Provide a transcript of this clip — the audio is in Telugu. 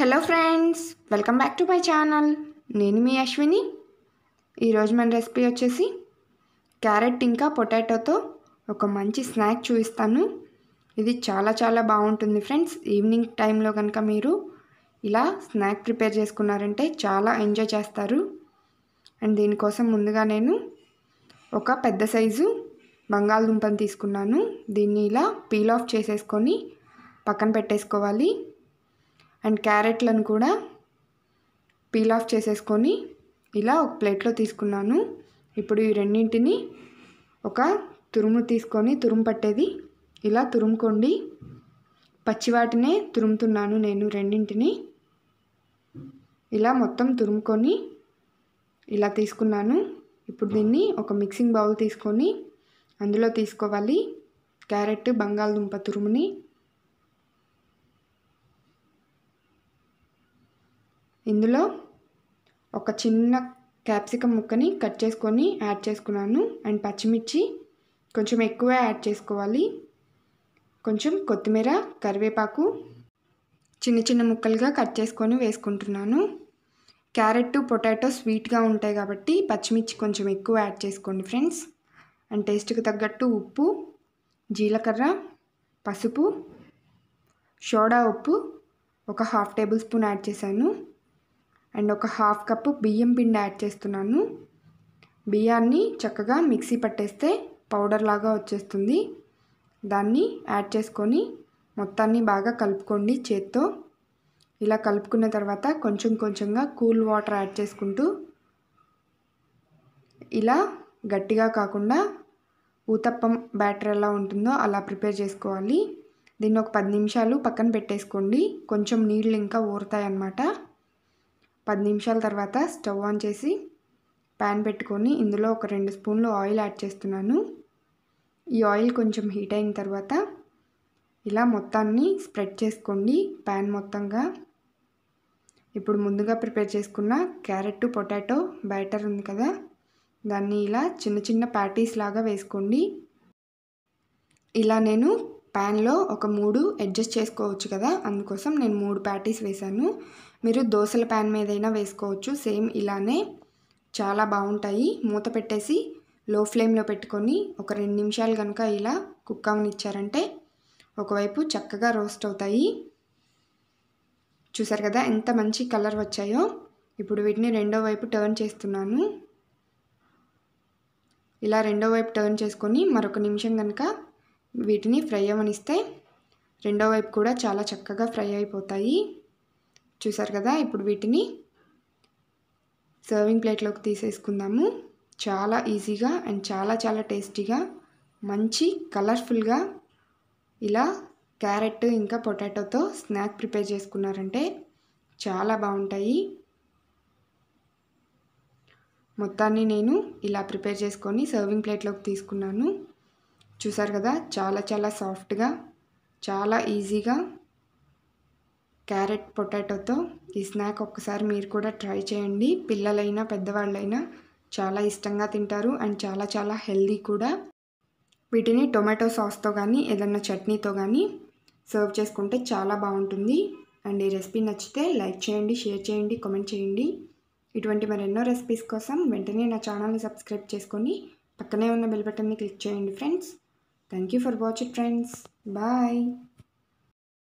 Hello friends welcome back to my channel నేను మీ అశ్విని ఈరోజు మన రెసిపీ వచ్చేసి క్యారెట్ ఇంకా పొటాటోతో ఒక మంచి స్నాక్ చూపిస్తాను ఇది చాలా చాలా బాగుంటుంది ఫ్రెండ్స్ ఈవినింగ్ టైంలో కనుక మీరు ఇలా స్నాక్ ప్రిపేర్ చేసుకున్నారంటే చాలా ఎంజాయ్ చేస్తారు అండ్ దీనికోసం ముందుగా నేను ఒక పెద్ద సైజు బంగాళదుంపను తీసుకున్నాను దీన్ని ఇలా పీల్ ఆఫ్ చేసేసుకొని పక్కన పెట్టేసుకోవాలి అండ్ క్యారెట్లను కూడా పీల్ ఆఫ్ చేసేసుకొని ఇలా ఒక ప్లేట్లో తీసుకున్నాను ఇప్పుడు ఈ రెండింటిని ఒక తురుము తీసుకొని తురుము పట్టేది ఇలా తురుముకోండి పచ్చివాటినే తురుముతున్నాను నేను రెండింటిని ఇలా మొత్తం తురుముకొని ఇలా తీసుకున్నాను ఇప్పుడు దీన్ని ఒక మిక్సింగ్ బౌల్ తీసుకొని అందులో తీసుకోవాలి క్యారెట్ బంగాళదుంప తురుముని ఇందులో ఒక చిన్న క్యాప్సికమ్ ముక్కని కట్ చేసుకొని యాడ్ చేసుకున్నాను అండ్ పచ్చిమిర్చి కొంచెం ఎక్కువ యాడ్ చేసుకోవాలి కొంచెం కొత్తిమీర కరివేపాకు చిన్న చిన్న ముక్కలుగా కట్ చేసుకొని వేసుకుంటున్నాను క్యారెట్ పొటాటో స్వీట్గా ఉంటాయి కాబట్టి పచ్చిమిర్చి కొంచెం ఎక్కువ యాడ్ చేసుకోండి ఫ్రెండ్స్ అండ్ టేస్ట్కి తగ్గట్టు ఉప్పు జీలకర్ర పసుపు సోడా ఉప్పు ఒక హాఫ్ టేబుల్ స్పూన్ యాడ్ చేశాను అండ్ ఒక హాఫ్ కప్పు బియ్యం పిండి యాడ్ చేస్తున్నాను బియ్యాన్ని చక్కగా మిక్సీ పట్టేస్తే పౌడర్ లాగా వచ్చేస్తుంది దాన్ని యాడ్ చేసుకొని మొత్తాన్ని బాగా కలుపుకోండి చేత్తో ఇలా కలుపుకున్న తర్వాత కొంచెం కొంచెంగా కూల్ వాటర్ యాడ్ చేసుకుంటూ ఇలా గట్టిగా కాకుండా ఊతప్పం బ్యాటర్ ఎలా ఉంటుందో అలా ప్రిపేర్ చేసుకోవాలి దీన్ని ఒక పది నిమిషాలు పక్కన పెట్టేసుకోండి కొంచెం నీళ్ళు ఇంకా ఊరుతాయి అన్నమాట పది నిమిషాల తర్వాత స్టవ్ ఆన్ చేసి ప్యాన్ పెట్టుకొని ఇందులో ఒక రెండు స్పూన్లు ఆయిల్ యాడ్ చేస్తున్నాను ఈ ఆయిల్ కొంచెం హీట్ అయిన తర్వాత ఇలా మొత్తాన్ని స్ప్రెడ్ చేసుకోండి ప్యాన్ మొత్తంగా ఇప్పుడు ముందుగా ప్రిపేర్ చేసుకున్న క్యారెట్ పొటాటో బ్యాటర్ ఉంది కదా దాన్ని ఇలా చిన్న చిన్న ప్యాటీస్ లాగా వేసుకోండి ఇలా నేను ప్యాన్లో ఒక మూడు అడ్జస్ట్ చేసుకోవచ్చు కదా అందుకోసం నేను మూడు ప్యాటీస్ వేశాను మీరు దోశల ప్యాన్ మీదైనా వేసుకోవచ్చు సేమ్ ఇలానే చాలా బాగుంటాయి మూత పెట్టేసి లో ఫ్లేమ్లో పెట్టుకొని ఒక రెండు నిమిషాలు కనుక ఇలా కుక్ అవనిచ్చారంటే ఒకవైపు చక్కగా రోస్ట్ అవుతాయి చూసారు కదా ఎంత మంచి కలర్ వచ్చాయో ఇప్పుడు వీటిని రెండో వైపు టర్న్ చేస్తున్నాను ఇలా రెండో వైపు టర్న్ చేసుకొని మరొక నిమిషం కనుక వీటిని ఫ్రై అవనిస్తే రెండో వైపు కూడా చాలా చక్కగా ఫ్రై అయిపోతాయి చూసారు కదా ఇప్పుడు వీటిని సర్వింగ్ ప్లేట్లోకి తీసేసుకుందాము చాలా ఈజీగా అండ్ చాలా చాలా టేస్టీగా మంచి కలర్ఫుల్గా ఇలా క్యారెట్ ఇంకా పొటాటోతో స్నాక్ ప్రిపేర్ చేసుకున్నారంటే చాలా బాగుంటాయి మొత్తాన్ని నేను ఇలా ప్రిపేర్ చేసుకొని సర్వింగ్ ప్లేట్లోకి తీసుకున్నాను చూసారు కదా చాలా చాలా సాఫ్ట్గా చాలా ఈజీగా క్యారెట్ పొటాటోతో ఈ స్నాక్ ఒక్కసారి మీరు కూడా ట్రై చేయండి పిల్లలైనా పెద్దవాళ్ళైనా చాలా ఇష్టంగా తింటారు అండ్ చాలా చాలా హెల్దీ కూడా వీటిని టొమాటో సాస్తో కానీ ఏదన్నా చట్నీతో కానీ సర్వ్ చేసుకుంటే చాలా బాగుంటుంది అండ్ ఈ రెసిపీ నచ్చితే లైక్ చేయండి షేర్ చేయండి కామెంట్ చేయండి ఇటువంటి మరెన్నో రెసిపీస్ కోసం వెంటనే నా ఛానల్ని సబ్స్క్రైబ్ చేసుకొని పక్కనే ఉన్న బెల్ బటన్ని క్లిక్ చేయండి friends Thank you for watching friends. Bye.